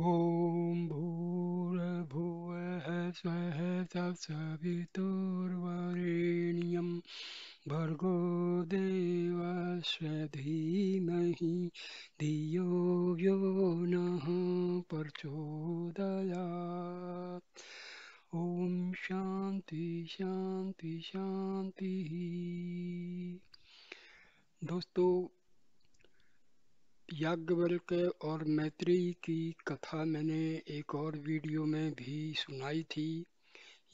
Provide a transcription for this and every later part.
ॐ भूर्भुवः स्वः तत्सवितुर्वरेण्यं भर्गो देवस्य धीमहि धियो यो नः प्रचोदयात् ॐ शान्ति शान्ति शान्तिः दोस्तों याज्ञवल्क और मैत्री की कथा मैंने एक और वीडियो में भी सुनाई थी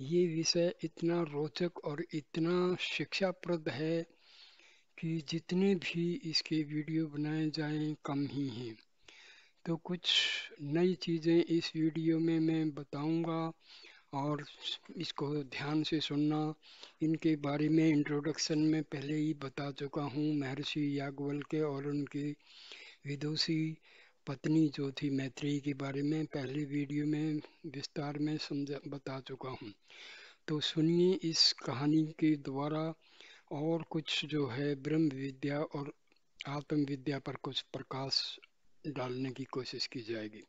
ये विषय इतना रोचक और इतना शिक्षाप्रद है कि जितने भी इसके वीडियो बनाए जाएं कम ही हैं तो कुछ नई चीज़ें इस वीडियो में मैं बताऊंगा और इसको ध्यान से सुनना इनके बारे में इंट्रोडक्शन में पहले ही बता चुका हूँ महर्षि याग्वल और उनकी विदुषी पत्नी जो थी मैत्री के बारे में पहले वीडियो में विस्तार में समझा बता चुका हूँ तो सुनिए इस कहानी के द्वारा और कुछ जो है ब्रह्म विद्या और आत्म विद्या पर कुछ प्रकाश डालने की कोशिश की जाएगी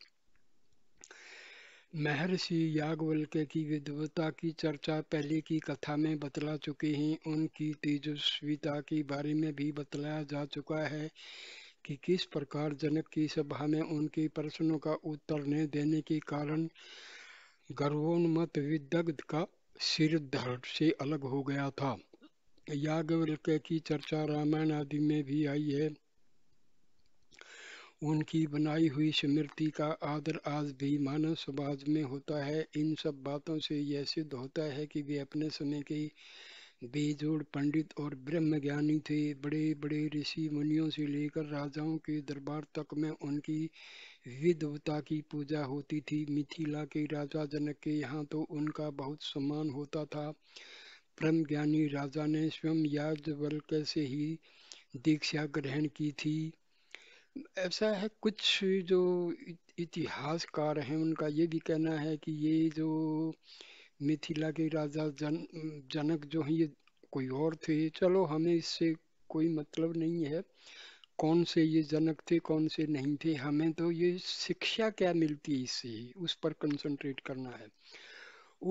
महर्षि यागवल्क्य की विद्वता की चर्चा पहले की कथा में बतला चुके हैं उनकी तेजस्विता के बारे में भी बतलाया जा चुका है कि किस प्रकार जनक की सभा में उनके प्रश्नों का उत्तर न देने के कारण गर्वोन्मत विदग्ध का सिर धड़ से अलग हो गया था याज्ञवल्क्य की चर्चा रामायण आदि में भी आई है उनकी बनाई हुई स्मृति का आदर आज भी मानव समाज में होता है इन सब बातों से यह सिद्ध होता है कि वे अपने समय के बेजोड़ पंडित और ब्रह्म ज्ञानी थे बड़े बड़े ऋषि मुनियों से लेकर राजाओं के दरबार तक में उनकी विधवता की पूजा होती थी मिथिला के राजा जनक के यहाँ तो उनका बहुत सम्मान होता था ब्रह्म ज्ञानी राजा ने स्वयं याज्ञवल्क्य से ही दीक्षा ग्रहण की थी ऐसा है कुछ जो इतिहासकार हैं उनका ये भी कहना है कि ये जो मिथिला के राजा जन जनक जो हैं ये कोई और थे चलो हमें इससे कोई मतलब नहीं है कौन से ये जनक थे कौन से नहीं थे हमें तो ये शिक्षा क्या मिलती है इससे उस पर कंसंट्रेट करना है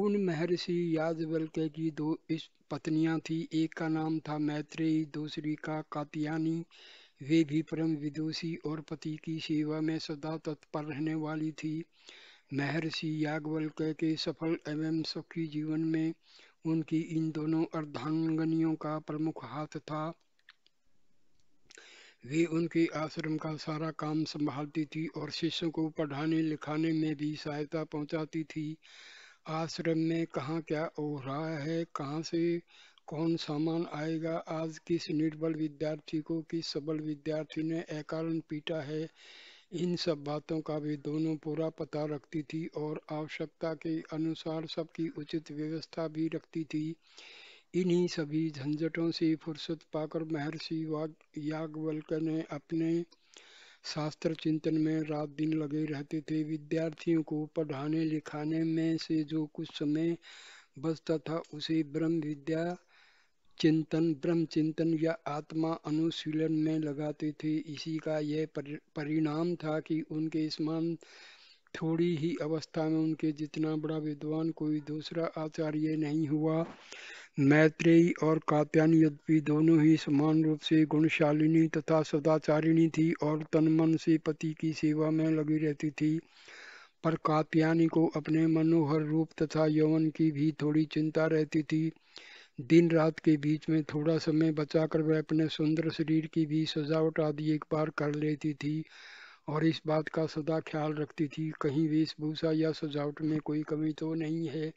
उन महर्षि के की दो इस पत्नियां थी एक का नाम था मैत्रेयी दूसरी का कातियानी वे भी परम विदुषी और पति की सेवा में सदा तत्पर रहने वाली थी महर्षि याग्वल्क के सफल एवं सुखी जीवन में उनकी इन दोनों अर्धांगनियों का प्रमुख हाथ था वे उनके आश्रम का सारा काम संभालती थी और शिष्यों को पढ़ाने लिखाने में भी सहायता पहुंचाती थी आश्रम में कहाँ क्या हो रहा है कहाँ से कौन सामान आएगा आज किस निर्बल विद्यार्थी को किस सबल विद्यार्थी ने अकारण पीटा है इन सब बातों का भी दोनों पूरा पता रखती थी और आवश्यकता के अनुसार सबकी उचित व्यवस्था भी रखती थी इन्हीं सभी झंझटों से फुर्सत पाकर महर्षि याग्वल्क ने अपने शास्त्र चिंतन में रात दिन लगे रहते थे विद्यार्थियों को पढ़ाने लिखाने में से जो कुछ समय बचता था उसे ब्रह्म विद्या चिंतन ब्रह्म चिंतन या आत्मा अनुशीलन में लगाती थी इसी का यह परिणाम था कि उनके समान थोड़ी ही अवस्था में उनके जितना बड़ा विद्वान कोई दूसरा आचार्य नहीं हुआ मैत्रेयी और कात्यान यद्यपि दोनों ही समान रूप से गुणशालिनी तथा सदाचारिणी थी और तन मन से पति की सेवा में लगी रहती थी पर कात्यानी को अपने मनोहर रूप तथा यौवन की भी थोड़ी चिंता रहती थी दिन रात के बीच में थोड़ा समय बचाकर वह अपने सुंदर शरीर की भी सजावट आदि एक बार कर लेती थी और इस बात का सदा ख्याल रखती थी कहीं वेशभूषा या सजावट में कोई कमी तो नहीं है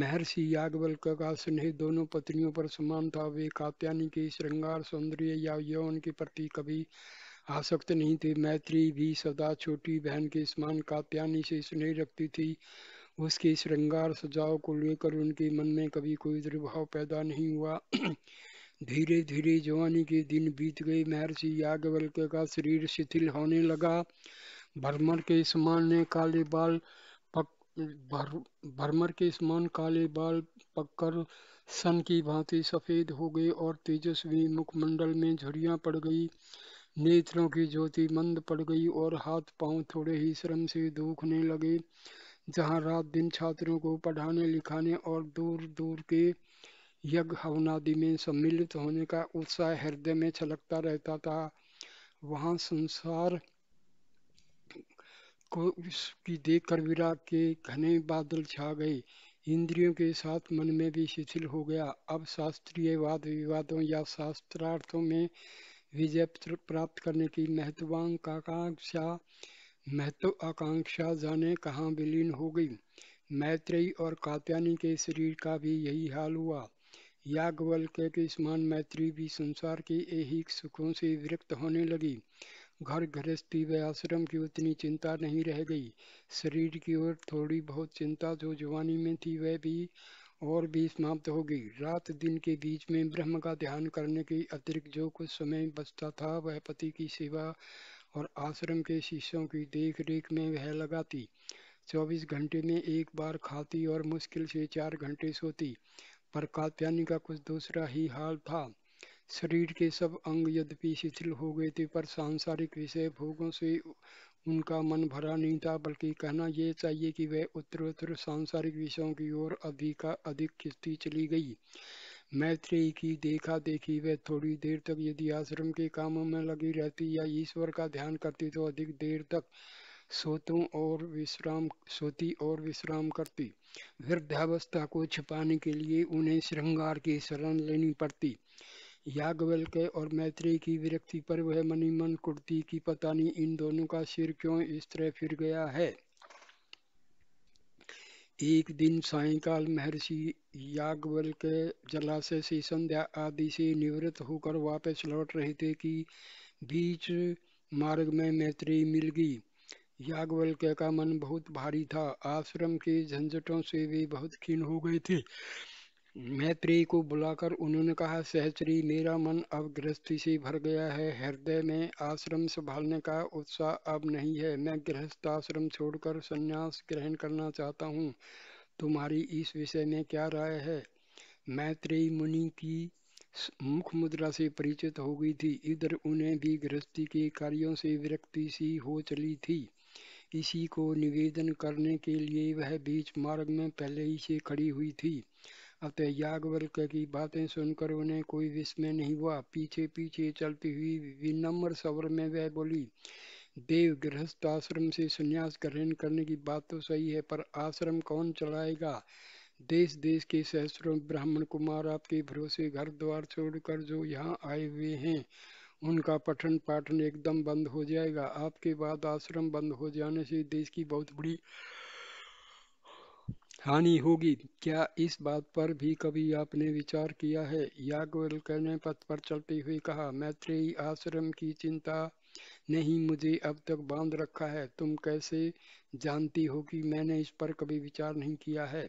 महर्षि यागवल्क का स्नेह दोनों पत्नियों पर समान था वे कात्यानी के श्रृंगार सौंदर्य या यौन के प्रति कभी आसक्त नहीं थे मैत्री भी सदा छोटी बहन के समान कात्यानी से स्नेह रखती थी उसके श्रृंगार सजाव को लेकर उनके मन में कभी कोई दुर्भाव पैदा नहीं हुआ धीरे धीरे जवानी के दिन बीत गए महर्षि याज्ञवल्क्य का शरीर शिथिल होने लगा भरमर के समान ने काले बाल पक भर भरमर के समान काले बाल पककर सन की भांति सफेद हो गए और तेजस्वी मुखमंडल में झुरियां पड़ गई नेत्रों की ज्योति मंद पड़ गई और हाथ पांव थोड़े ही श्रम से दूखने लगे जहां रात दिन छात्रों को पढ़ाने लिखाने और दूर दूर के यज्ञ हवनादि में सम्मिलित होने का उत्साह हृदय में छलकता रहता था वहाँ संसार को उसकी कर विराग के घने बादल छा गए इंद्रियों के साथ मन में भी शिथिल हो गया अब शास्त्रीय वाद विवादों या शास्त्रार्थों में विजय प्राप्त करने की महत्वाकांक्षा तो आकांक्षा जाने कहाँ विलीन हो गई मैत्रेयी और कात्यानी के शरीर का भी यही हाल हुआ याज्ञवल्क्य के समान मैत्री भी संसार के ऐहिक सुखों से विरक्त होने लगी घर गृहस्थी व आश्रम की उतनी चिंता नहीं रह गई शरीर की ओर थोड़ी बहुत चिंता जो जवानी में थी वह भी और भी समाप्त हो गई रात दिन के बीच में ब्रह्म का ध्यान करने के अतिरिक्त जो कुछ समय बचता था वह पति की सेवा और आश्रम के शिष्यों की देख रेख में वह लगाती चौबीस घंटे में एक बार खाती और मुश्किल से चार घंटे सोती पर कात्यानी का कुछ दूसरा ही हाल था शरीर के सब अंग यद्यपि शिथिल हो गए थे पर सांसारिक विषय भोगों से उनका मन भरा नहीं था बल्कि कहना यह चाहिए कि वह उत्तरोत्तर सांसारिक विषयों की ओर अधिक अधिक खिंचती चली गई मैत्रेयी की देखा देखी वह थोड़ी देर तक यदि आश्रम के कामों में लगी रहती या ईश्वर का ध्यान करती तो अधिक देर तक सोतों और विश्राम सोती और विश्राम करती वृद्धावस्था को छिपाने के लिए उन्हें श्रृंगार की शरण लेनी पड़ती यागवल के और मैत्री की विरक्ति पर वह मनी मन कुर्ती की पता नहीं इन दोनों का सिर क्यों इस तरह फिर गया है एक दिन सायंकाल महर्षि यागवल के जलाशय से संध्या आदि से निवृत्त होकर वापस लौट रहे थे कि बीच मार्ग में मैत्री मिल गई के का मन बहुत भारी था आश्रम के झंझटों से वे बहुत खीन हो गए थे मैत्रेयी को बुलाकर उन्होंने कहा सहचरी मेरा मन अब गृहस्थी से भर गया है हृदय में आश्रम संभालने का उत्साह अब नहीं है मैं गृहस्थ आश्रम छोड़कर संन्यास ग्रहण करना चाहता हूँ तुम्हारी इस विषय में क्या राय है मैत्रेयी मुनि की मुख मुद्रा से परिचित हो गई थी इधर उन्हें भी गृहस्थी के कार्यों से विरक्ति सी हो चली थी इसी को निवेदन करने के लिए वह बीच मार्ग में पहले ही से खड़ी हुई थी अतः याग्ञवल्क्य की बातें सुनकर उन्हें कोई विस्मय नहीं हुआ पीछे पीछे चलती हुई विनम्र स्वर में वह बोली देव गृहस्थ आश्रम से संन्यास ग्रहण करने की बात तो सही है पर आश्रम कौन चलाएगा देश देश के सहस्रों ब्राह्मण कुमार आपके भरोसे घर द्वार छोड़कर जो यहाँ आए हुए हैं उनका पठन पाठन एकदम बंद हो जाएगा आपके बाद आश्रम बंद हो जाने से देश की बहुत बड़ी हानि होगी क्या इस बात पर भी कभी आपने विचार किया है याज्ञवल्क्य ने पथ पर चलते हुए कहा मैत्री आश्रम की चिंता नहीं मुझे अब तक बांध रखा है तुम कैसे जानती हो कि मैंने इस पर कभी विचार नहीं किया है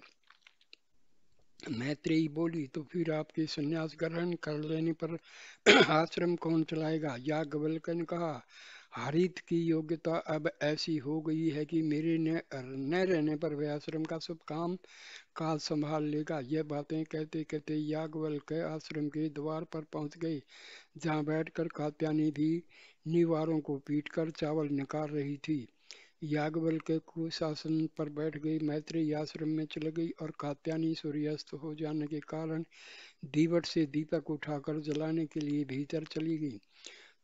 मैत्रेयी बोली तो फिर आपके संन्यास ग्रहण कर लेने पर आश्रम कौन चलाएगा याज्ञवल्क्य ने कहा हरित की योग्यता अब ऐसी हो गई है कि मेरे न, न रहने पर वह आश्रम का सब काम काल संभाल लेगा यह बातें कहते कहते के आश्रम के द्वार पर पहुंच गए जहां बैठकर कात्यानी भी निवारों को पीटकर चावल निकाल रही थी के कुशासन पर बैठ गई मैत्री आश्रम में चल गई और कात्यानी सूर्यास्त हो जाने के कारण दीवट से दीपक उठाकर जलाने के लिए भीतर चली गई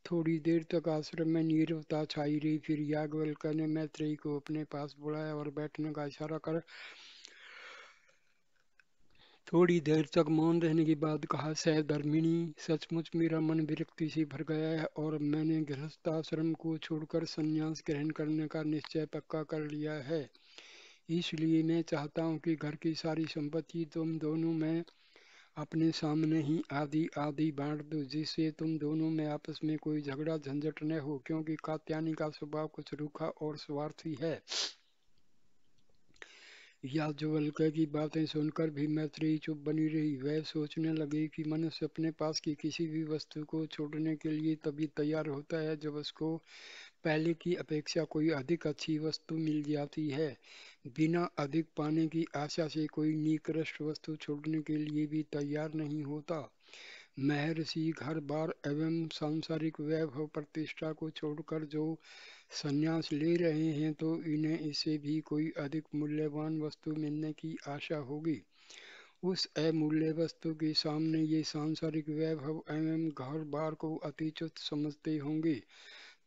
थोड़ी देर तक आश्रम में नीरवता छाई रही फिर याग्ञवल्क्य ने मैत्रेयी को अपने पास बुलाया और बैठने का इशारा कर थोड़ी देर तक मौन रहने के बाद कहा सहधर्मिणी सचमुच मेरा मन विरक्ति से भर गया है और मैंने गृहस्थ आश्रम को छोड़कर संन्यास ग्रहण करने का निश्चय पक्का कर लिया है इसलिए मैं चाहता हूँ कि घर की सारी संपत्ति तुम दोनों में अपने सामने ही आधी आधी बांट दो जिससे तुम दोनों में आपस में कोई झगड़ा झंझट न हो क्योंकि कात्यानी का स्वभाव कुछ रूखा और स्वार्थी है या जो याज्ञवल्क्य की बातें सुनकर भी मैत्री चुप बनी रही वह सोचने लगी कि मनुष्य अपने पास की किसी भी वस्तु को छोड़ने के लिए तभी तैयार होता है जब उसको पहले की अपेक्षा कोई अधिक अच्छी वस्तु मिल जाती है बिना अधिक पाने की आशा से कोई निकृष्ट वस्तु छोड़ने के लिए भी तैयार नहीं होता महर्षि घर बार एवं सांसारिक वैभव प्रतिष्ठा को छोड़कर जो संन्यास ले रहे हैं तो इन्हें इससे भी कोई अधिक मूल्यवान वस्तु मिलने की आशा होगी उस अमूल्य वस्तु के सामने ये सांसारिक वैभव एवं घर बार को अतिचुत समझते होंगे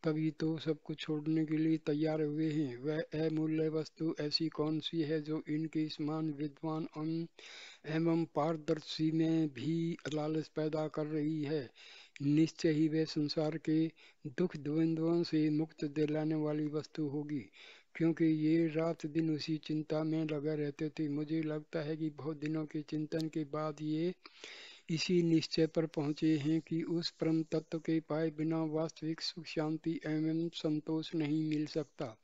तभी तो सब कुछ छोड़ने के लिए तैयार हुए हैं वह अमूल्य वस्तु ऐसी कौन सी है जो इनके समान विद्वान एवं पारदर्शी में भी लालच पैदा कर रही है निश्चय ही वह संसार के दुख द्वंद्वों से मुक्त दिलाने वाली वस्तु होगी क्योंकि ये रात दिन उसी चिंता में लगा रहते थे मुझे लगता है कि बहुत दिनों के चिंतन के बाद ये इसी निश्चय पर पहुंचे हैं कि उस परम तत्व के पाए बिना वास्तविक सुख शांति एवं संतोष नहीं मिल सकता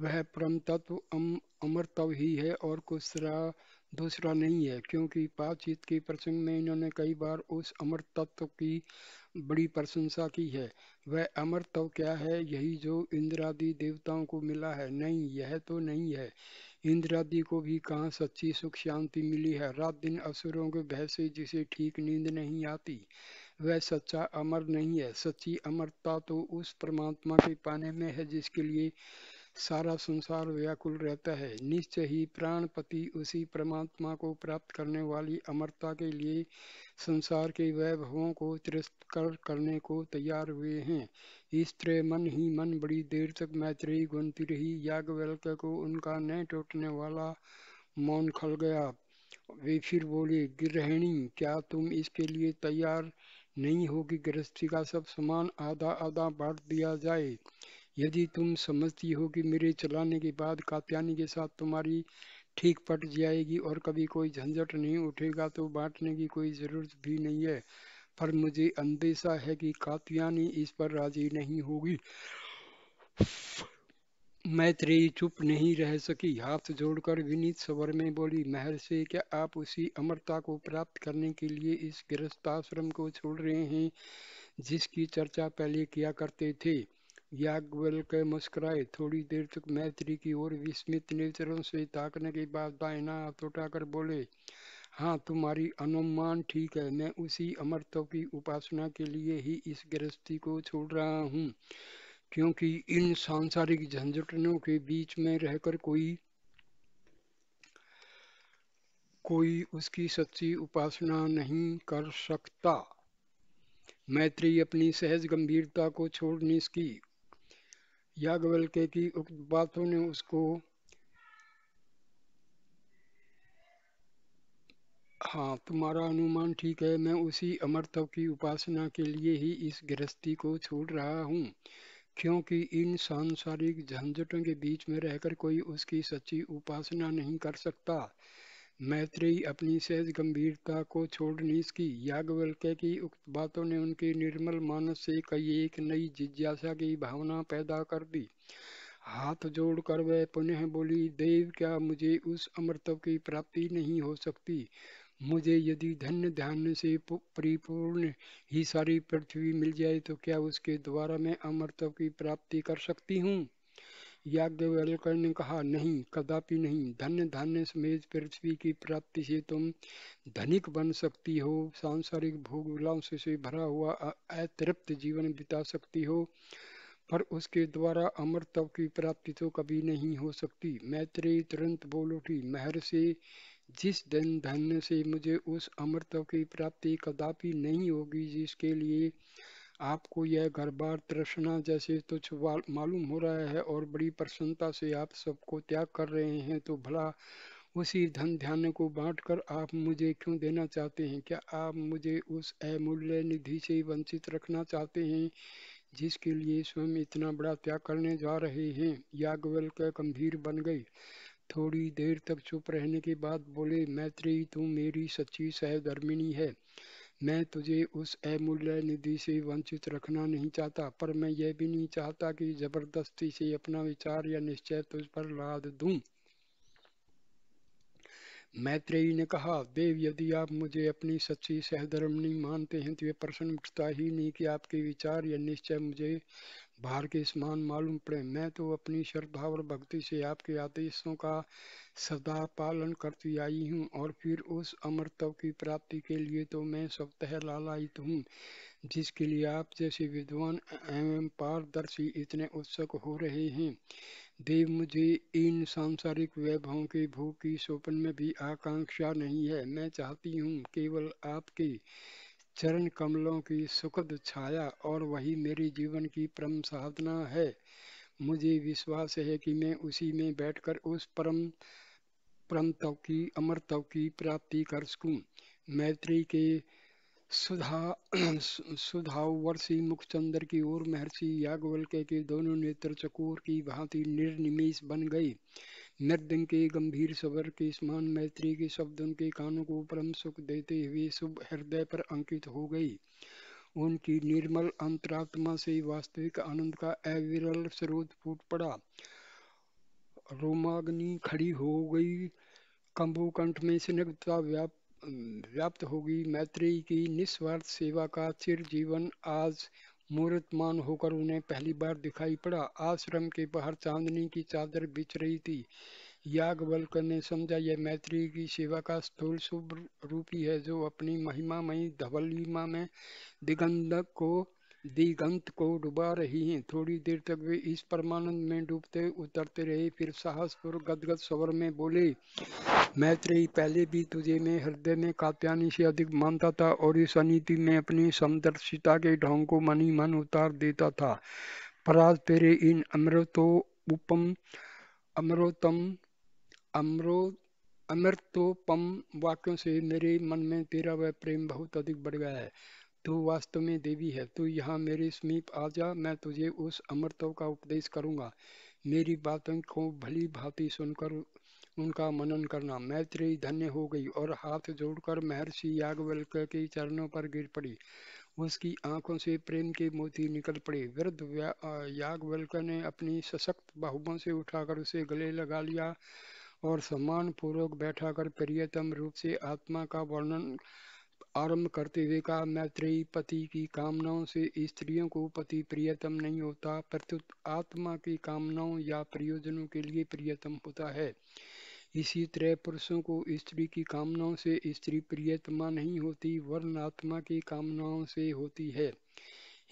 वह परम तत्व अम अमर तव ही है और कुछ सरा दूसरा नहीं है क्योंकि बातचीत के प्रसंग में इन्होंने कई बार उस अमर तत्व की बड़ी प्रशंसा की है वह अमर तत्व क्या है यही जो इंद्रादि देवताओं को मिला है नहीं यह तो नहीं है इंद्रादि को भी कहाँ सच्ची सुख शांति मिली है रात दिन असुरों के भय से जिसे ठीक नींद नहीं आती वह सच्चा अमर नहीं है सच्ची अमरता तो उस परमात्मा के पाने में है जिसके लिए सारा संसार व्याकुल रहता है निश्चय ही प्राणपति उसी परमात्मा को प्राप्त करने वाली अमरता के लिए संसार के वैभवों को तिरस्कार करने को तैयार हुए हैं इस तरह मन ही मन बड़ी देर तक मैत्री गुनती रही याज्ञवल्क को उनका न टूटने वाला मौन खल गया वे फिर बोले गृहिणी क्या तुम इसके लिए तैयार नहीं होगी गृहस्थी का सब सामान आधा आधा बांट दिया जाए यदि तुम समझती हो कि मेरे चलाने के बाद कात्यानी के साथ तुम्हारी ठीक पट जाएगी और कभी कोई झंझट नहीं उठेगा तो बांटने की कोई ज़रूरत भी नहीं है पर मुझे अंदेशा है कि कात्यानी इस पर राजी नहीं होगी मैत्रेयी चुप नहीं रह सकी हाथ जोड़कर विनीत स्वर में बोली महर से क्या आप उसी अमरता को प्राप्त करने के लिए इस गृहस्थाश्रम को छोड़ रहे हैं जिसकी चर्चा पहले किया करते थे याज्ञवल्क्य मुस्कुराए थोड़ी देर तक मैत्री की ओर विस्मित नेत्रों से ताकने के बाद दाहिना हाथ उठाकर बोले हाँ तुम्हारी अनुमान ठीक है मैं उसी अमरत्व की उपासना के लिए ही इस गृहस्थी को छोड़ रहा हूँ क्योंकि इन सांसारिक झंझटनों के बीच में रहकर कोई कोई उसकी सच्ची उपासना नहीं कर सकता मैत्री अपनी सहज गंभीरता को छोड़ने की याज्ञवल के की उक्त बातों ने उसको हाँ तुम्हारा अनुमान ठीक है मैं उसी अमर तव की उपासना के लिए ही इस गृहस्थी को छोड़ रहा हूँ क्योंकि इन सांसारिक झंझटों के बीच में रहकर कोई उसकी सच्ची उपासना नहीं कर सकता मैत्रेयी अपनी सहज गंभीरता को छोड़ नहीं सकी याज्ञवल्क्य की उक्त बातों ने उनके निर्मल मानस से कई एक नई जिज्ञासा की भावना पैदा कर दी हाथ जोड़कर वह पुनः बोली देव क्या मुझे उस अमृतव की प्राप्ति नहीं हो सकती मुझे यदि धन्य ध्यान से परिपूर्ण ही सारी पृथ्वी मिल जाए तो क्या उसके द्वारा मैं अमृतव की प्राप्ति कर सकती हूँ याज्ञवल्क्य ने कहा नहीं कदापि नहीं धन्य धन्य समेत पृथ्वी की प्राप्ति से तुम धनिक बन सकती हो सांसारिक भोग विलास से भरा हुआ अतृप्त जीवन बिता सकती हो पर उसके द्वारा अमर तव की प्राप्ति तो कभी नहीं हो सकती मैत्री तुरंत बोल उठी महर से जिस दिन धन्य से मुझे उस अमर तव की प्राप्ति कदापि नहीं होगी जिसके लिए आपको यह घर बार तृष्णा जैसे तुच्छ मालूम हो रहा है और बड़ी प्रसन्नता से आप सबको त्याग कर रहे हैं तो भला उसी धन ध्यान को बांटकर आप मुझे क्यों देना चाहते हैं क्या आप मुझे उस अमूल्य निधि से वंचित रखना चाहते हैं जिसके लिए स्वयं इतना बड़ा त्याग करने जा रहे हैं याज्ञवल्क गंभीर बन गई थोड़ी देर तक चुप रहने के बाद बोले मैत्री तू मेरी सच्ची सहधर्मिणी है मैं तुझे उस अमूल्य निधि से वंचित रखना नहीं चाहता पर मैं यह भी नहीं चाहता कि जबरदस्ती से अपना विचार या निश्चय तुझ पर लाद दूं। मैत्रेयी ने कहा देव यदि आप मुझे अपनी सच्ची सहधर्मनी मानते हैं तो यह प्रश्न उठता ही नहीं कि आपके विचार या निश्चय मुझे भार के समान मालूम पड़े मैं तो अपनी श्रद्धा और भक्ति से आपके आदेशों का सदा पालन करती आई हूँ और फिर उस अमरत्व की प्राप्ति के लिए तो मैं स्वतः लालायित हूँ जिसके लिए आप जैसे विद्वान एवं पारदर्शी इतने उत्सुक हो रहे हैं देव मुझे इन सांसारिक वैभवों के भोग की सोपन में भी आकांक्षा नहीं है मैं चाहती हूँ केवल आपके चरण कमलों की सुखद छाया और वही मेरे जीवन की परम साधना है मुझे विश्वास है कि मैं उसी में बैठकर उस परम परम तव की अमर तव की प्राप्ति कर सकूं मैत्री के सुधा सुधावर्षी मुखचंद्र की ओर महर्षि यागवल्के के दोनों नेत्र चकोर की भांति निर्निमेश बन गई मृदंग के गंभीर स्वर के समान मैत्री के शब्द उनके कानों को परम सुख देते हुए शुभ हृदय पर अंकित हो गई उनकी निर्मल अंतरात्मा से वास्तविक आनंद का अविरल स्रोत फूट पड़ा रोमाग्नि खड़ी हो गई कंबोकंठ में स्निग्धता व्याप व्याप्त होगी मैत्री की निस्वार्थ सेवा का चिर जीवन आज मूर्तमान होकर उन्हें पहली बार दिखाई पड़ा आश्रम के बाहर चांदनी की चादर बिछ रही थी यागवल्कर ने समझा यह मैत्री की सेवा का स्थूल शुभ रूपी है जो अपनी महिमामयी धवलिमा में दिगंधक को दिगंत को डुबा रही हैं थोड़ी देर तक वे इस परमानंद में डूबते उतरते रहे फिर साहसपुर गदगद स्वर में बोले मैत्रेयी पहले भी तुझे मैं हृदय में कात्यानी से अधिक मानता था और इस अनिति में अपनी समदर्शिता के ढोंग को मनी मन उतार देता था आज तेरे इन अमृतो उपम अमृतम अमरो अमृतोपम वाक्यों से मेरे मन में तेरा वह प्रेम बहुत अधिक बढ़ गया है तू वास्तव में देवी है तू यहाँ मेरे समीप आ जा मैं तुझे उस अमृतव का उपदेश करूँगा मेरी बातों को भली भांति सुनकर उनका मनन करना मैत्री धन्य हो गई और हाथ जोड़कर महर्षि याग्ञवल्क्य के चरणों पर गिर पड़ी उसकी आंखों से प्रेम के मोती निकल पड़े वृद्ध याग्ञवल्क्य ने अपनी सशक्त बाहुबों से उठाकर उसे गले लगा लिया और सम्मान पूर्वक बैठा कर प्रियतम रूप से आत्मा का वर्णन आरंभ करते हुए कहा मैत्रेयी पति की कामनाओं से स्त्रियों को पति प्रियतम नहीं होता प्रत्युत आत्मा की कामनाओं या प्रयोजनों के लिए प्रियतम होता है इसी तरह पुरुषों को स्त्री की कामनाओं से स्त्री प्रियतमा नहीं होती वर्ण आत्मा की कामनाओं से होती है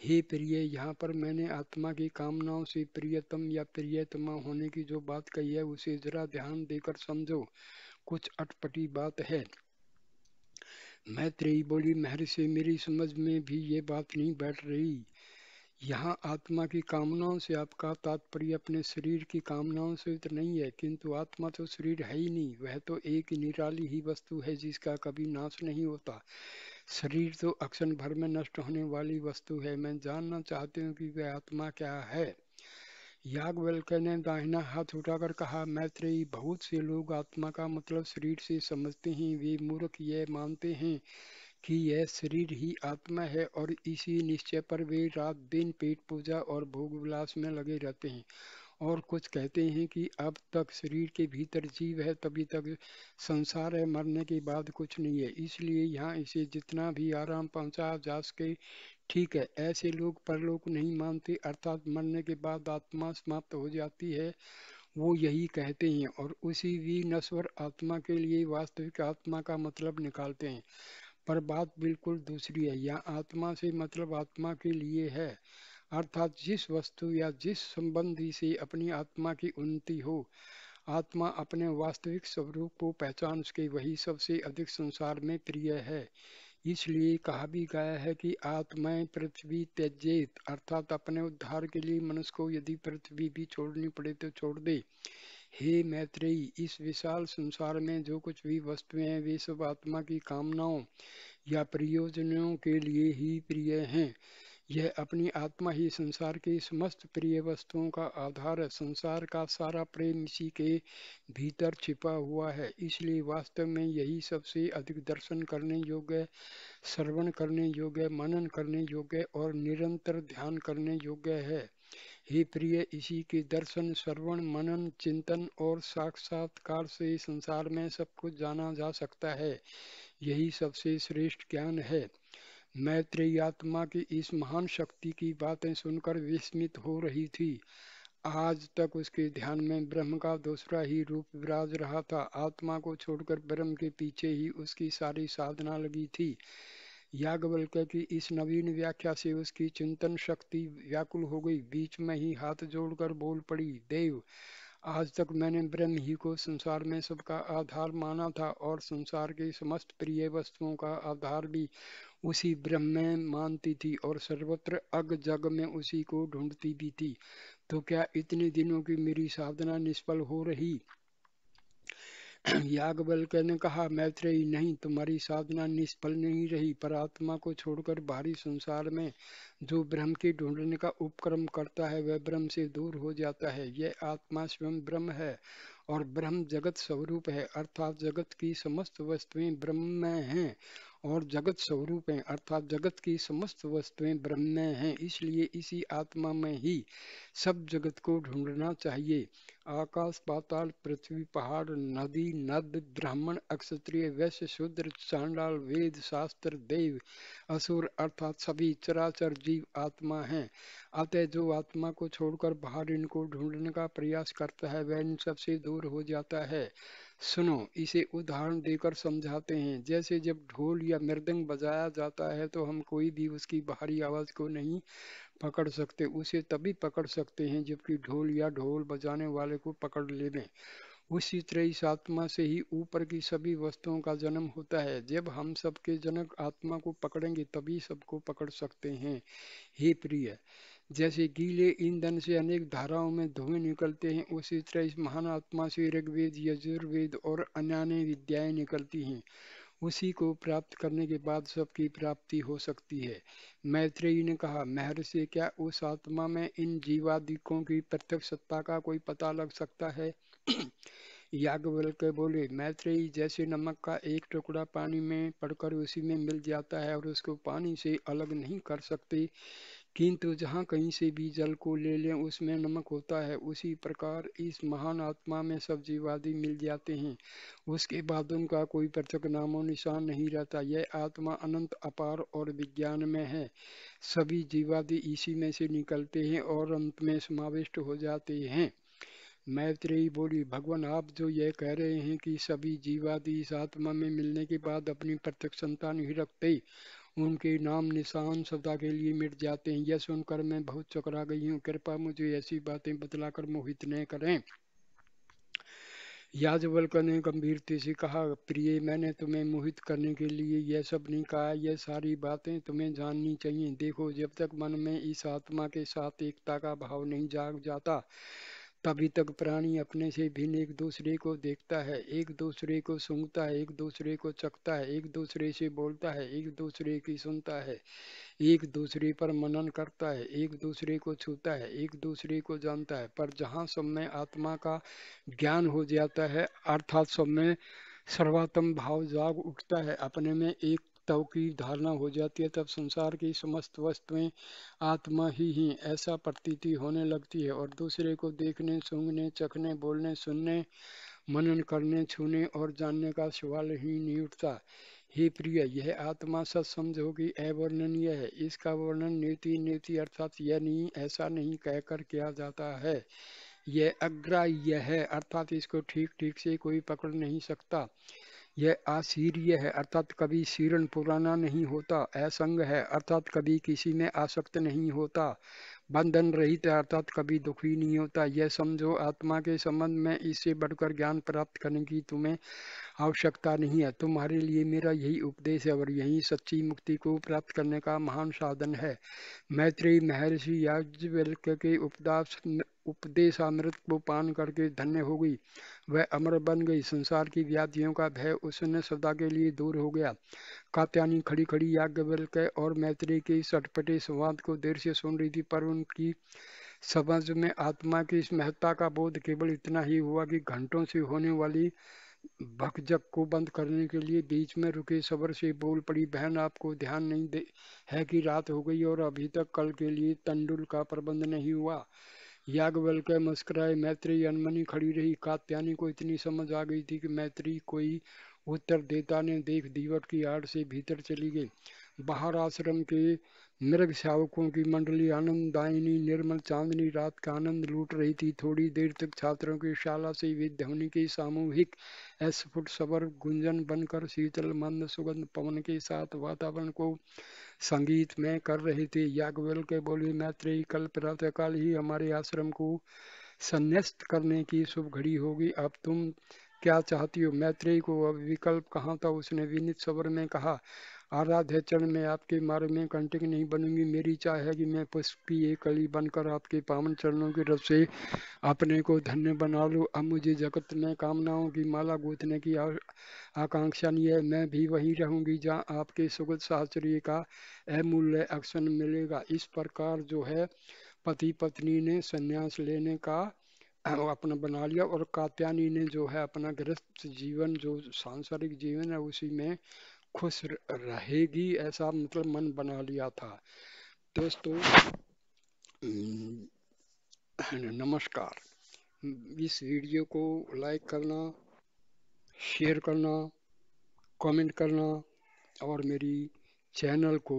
हे प्रिय यहाँ पर मैंने आत्मा की कामनाओं से प्रियतम या प्रियतमा होने की जो बात कही है उसे जरा ध्यान देकर समझो कुछ अटपटी बात है मैत्रेयी बोली महर्षि से मेरी समझ में भी ये बात नहीं बैठ रही यहाँ आत्मा की कामनाओं से आपका तात्पर्य अपने शरीर की कामनाओं से तो नहीं है किंतु आत्मा तो शरीर है ही नहीं वह तो एक निराली ही वस्तु है जिसका कभी नाश नहीं होता शरीर तो अक्षण भर में नष्ट होने वाली वस्तु है मैं जानना चाहती हूँ कि वह आत्मा क्या है याज्ञवल्क्य ने दाहिना हाथ उठाकर कहा मैत्रेयी बहुत से लोग आत्मा का मतलब शरीर से समझते हैं वे मूर्ख यह मानते हैं कि यह शरीर ही आत्मा है और इसी निश्चय पर वे रात दिन पेट पूजा और भोग विलास में लगे रहते हैं और कुछ कहते हैं कि अब तक शरीर के भीतर जीव है तभी तक संसार है मरने के बाद कुछ नहीं है इसलिए यहाँ इसे जितना भी आराम पहुँचा जा सके ठीक है ऐसे लोग परलोक नहीं मानते अर्थात मरने के बाद आत्मा समाप्त हो जाती है वो यही कहते हैं और उसी भी नश्वर आत्मा के लिए वास्तविक आत्मा का मतलब निकालते हैं पर बात बिल्कुल दूसरी है या आत्मा से मतलब आत्मा के लिए है अर्थात जिस वस्तु या जिस संबंधी से अपनी आत्मा की उन्नति हो आत्मा अपने वास्तविक स्वरूप को पहचान सके वही सबसे अधिक संसार में प्रिय है इसलिए कहा भी गया है कि आत्माएं पृथ्वी त्यजेत अर्थात अपने उद्धार के लिए मनुष्य को यदि पृथ्वी भी छोड़नी पड़े तो छोड़ दे हे मैत्रेयी इस विशाल संसार में जो कुछ भी वस्तुएं हैं वे सब आत्मा की कामनाओं या प्रयोजनों के लिए ही प्रिय हैं यह अपनी आत्मा ही संसार की समस्त प्रिय वस्तुओं का आधार है संसार का सारा प्रेम इसी के भीतर छिपा हुआ है इसलिए वास्तव में यही सबसे अधिक दर्शन करने योग्य श्रवण करने योग्य मनन करने योग्य और निरंतर ध्यान करने योग्य है हे प्रिय इसी के दर्शन श्रवण मनन चिंतन और साक्षात्कार से संसार में सब कुछ जाना जा सकता है यही सबसे श्रेष्ठ ज्ञान है आत्मा की इस महान शक्ति की बातें सुनकर विस्मित हो रही थी आज तक उसके ध्यान में ब्रह्म का दूसरा ही रूप विराज रहा था आत्मा को छोड़कर ब्रह्म के पीछे ही उसकी सारी साधना लगी थी याज्ञवल्क्य की इस नवीन व्याख्या से उसकी चिंतन शक्ति व्याकुल हो गई बीच में ही हाथ जोड़कर बोल पड़ी देव आज तक मैंने ब्रह्म ही को संसार में सबका आधार माना था और संसार के समस्त प्रिय वस्तुओं का आधार भी उसी ब्रह्म में मानती थी और सर्वत्र अग जग में उसी को ढूंढती भी थी तो क्या इतने दिनों की मेरी साधना निष्फल हो रही यागबल्क ने कहा मैत्रेयी नहीं तुम्हारी साधना निष्फल नहीं रही पर आत्मा को छोड़कर बाहरी संसार में जो ब्रह्म के ढूंढने का उपक्रम करता है वह ब्रह्म से दूर हो जाता है यह आत्मा स्वयं ब्रह्म है और ब्रह्म जगत स्वरूप है अर्थात जगत की समस्त वस्तुएं ब्रह्म में हैं और जगत स्वरूप है अर्थात जगत की समस्त वस्तुएं ब्रह्म हैं इसलिए इसी आत्मा में ही सब जगत को ढूंढना चाहिए आकाश पाताल पृथ्वी पहाड़ नदी नद ब्राह्मण अक्षत्रिय वैश्य शूद्र चांडाल वेद शास्त्र देव असुर अर्थात सभी चराचर जीव आत्मा हैं अतः जो आत्मा को छोड़कर बाहर इनको ढूंढने का प्रयास करता है वह इन सबसे दूर हो जाता है सुनो इसे उदाहरण देकर समझाते हैं जैसे जब ढोल या मृदंग बजाया जाता है तो हम कोई भी उसकी बाहरी आवाज़ को नहीं पकड़ सकते उसे तभी पकड़ सकते हैं जबकि ढोल या ढोल बजाने वाले को पकड़ ले लें उसी तरह इस आत्मा से ही ऊपर की सभी वस्तुओं का जन्म होता है जब हम सबके जनक आत्मा को पकड़ेंगे तभी सबको पकड़ सकते हैं हे प्रिय जैसे गीले ईंधन से अनेक धाराओं में धुएं निकलते हैं उसी तरह इस महान आत्मा से ऋग्वेद यजुर्वेद और अन्य विद्याएं निकलती हैं उसी को प्राप्त करने के बाद सबकी प्राप्ति हो सकती है मैत्रेयी ने कहा महर्षि क्या उस आत्मा में इन जीवादिकों की प्रत्यक्ष सत्ता का कोई पता लग सकता है के बोले मैत्रेयी जैसे नमक का एक टुकड़ा पानी में पड़कर उसी में मिल जाता है और उसको पानी से अलग नहीं कर सकते किंतु जहाँ कहीं से भी जल को ले लें उसमें नमक होता है उसी प्रकार इस महान आत्मा में सब जीवादि मिल जाते हैं उसके बाद उनका कोई पृथक नामो निशान नहीं रहता यह आत्मा अनंत अपार और विज्ञान में है सभी जीवादि इसी में से निकलते हैं और अंत में समाविष्ट हो जाते हैं मैत्रेयी बोली भगवान आप जो यह कह रहे हैं कि सभी जीवादि इस आत्मा में मिलने के बाद अपनी प्रत्यक्षता नहीं रखते उनके नाम निशान सदा के लिए मिट जाते हैं यह सुनकर मैं बहुत चकरा गई हूँ कृपा मुझे ऐसी बातें बतलाकर मोहित न करें याजवल्कर ने गंभीरता से कहा प्रिय मैंने तुम्हें मोहित करने के लिए यह सब नहीं कहा यह सारी बातें तुम्हें जाननी चाहिए देखो जब तक मन में इस आत्मा के साथ एकता का भाव नहीं जाग जाता तभी तक प्राणी अपने से भिन्न एक दूसरे को देखता है एक दूसरे को सुनता है एक दूसरे को चखता है एक दूसरे से बोलता है एक दूसरे की सुनता है एक दूसरे पर मनन करता है एक दूसरे को छूता है एक दूसरे को जानता है पर जहाँ सब में आत्मा का ज्ञान हो जाता है अर्थात सब में सर्वात्म भाव जाग उठता है अपने में एक तव की धारणा हो जाती है तब संसार की समस्त वस्तुएं आत्मा ही ही ऐसा प्रतीति होने लगती है और दूसरे को देखने सुनने चखने बोलने सुनने मनन करने छूने और जानने का सवाल ही नहीं उठता हे प्रिय यह आत्मा सत्समझ होगी अवर्णनीय है इसका वर्णन नीति नीति अर्थात यह नहीं ऐसा नहीं कहकर किया जाता है यह अग्राह्य है अर्थात इसको ठीक ठीक से कोई पकड़ नहीं सकता यह आशीर्य है अर्थात कभी शीर्ण पुराना नहीं होता असंग है अर्थात कभी किसी में आसक्त नहीं होता बंधन रहित है अर्थात कभी दुखी नहीं होता यह समझो आत्मा के संबंध में इससे बढ़कर ज्ञान प्राप्त करने की तुम्हें आवश्यकता नहीं है तुम्हारे लिए मेरा यही उपदेश है और यही सच्ची मुक्ति को प्राप्त करने का महान साधन है मैत्री महर्षि याज्ञवल्क्य के उपदास उपदेशामृत को पान करके धन्य हो गई वह अमर बन गई संसार की व्याधियों का भय उसने सदा के लिए दूर हो गया कात्यानी खड़ी खड़ी याज्ञवल के और मैत्री के सटपटे संवाद को देर से सुन रही थी पर उनकी समझ में आत्मा की इस महत्ता का बोध केवल इतना ही हुआ कि घंटों से होने वाली भकझक को बंद करने के लिए बीच में रुके सबर से बोल पड़ी बहन आपको ध्यान नहीं दे है कि रात हो गई और अभी तक कल के लिए तंडुल का प्रबंध नहीं हुआ याज्ञवल्क्य मुस्कराये मैत्री अनमनी खड़ी रही कात्यानी को इतनी समझ आ गई थी कि मैत्री कोई उत्तर देता ने देख दीवट की आड़ से भीतर चली गई बाहर आश्रम के मृग शावकों की मंडली आनंददायिनी निर्मल चांदनी रात का आनंद लूट रही थी थोड़ी देर तक छात्रों की शाला से विध्वनि के सामूहिक स्फुट सबर गुंजन बनकर शीतल मंद सुगंध पवन के साथ वातावरण को संगीत में कर रहे थे याग्वेल के बोले मैत्री कल काल ही हमारे आश्रम को संन्यास्त करने की शुभ घड़ी होगी अब तुम क्या चाहती हो मैत्रेयी को अब विकल्प कहाँ था उसने विनित सबर में कहा आराध्य चरण में आपके मार्ग में कंटिक नहीं बनूंगी मेरी चाह है कि मैं पुष्पी एक कली बनकर आपके पावन चरणों की तरफ से अपने को धन्य बना लूं अब मुझे जगत में कामनाओं की माला गूंथने की आकांक्षा नहीं है मैं भी वहीं रहूंगी जहां आपके सुगत शास्त्रीय का अमूल्य अक्षण मिलेगा इस प्रकार जो है पति पत्नी ने संन्यास लेने का अपना बना लिया और कात्यानी ने जो है अपना गृहस्थ जीवन जो सांसारिक जीवन है उसी में खुश रहेगी ऐसा मतलब मन बना लिया था दोस्तों तो, हम्म, नमस्कार इस वीडियो को लाइक करना शेयर करना कमेंट करना और मेरी चैनल को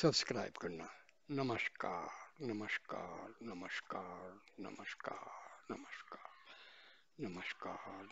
सब्सक्राइब करना नमस्कार नमस्कार नमस्कार नमस्कार नमस्कार नमस्कार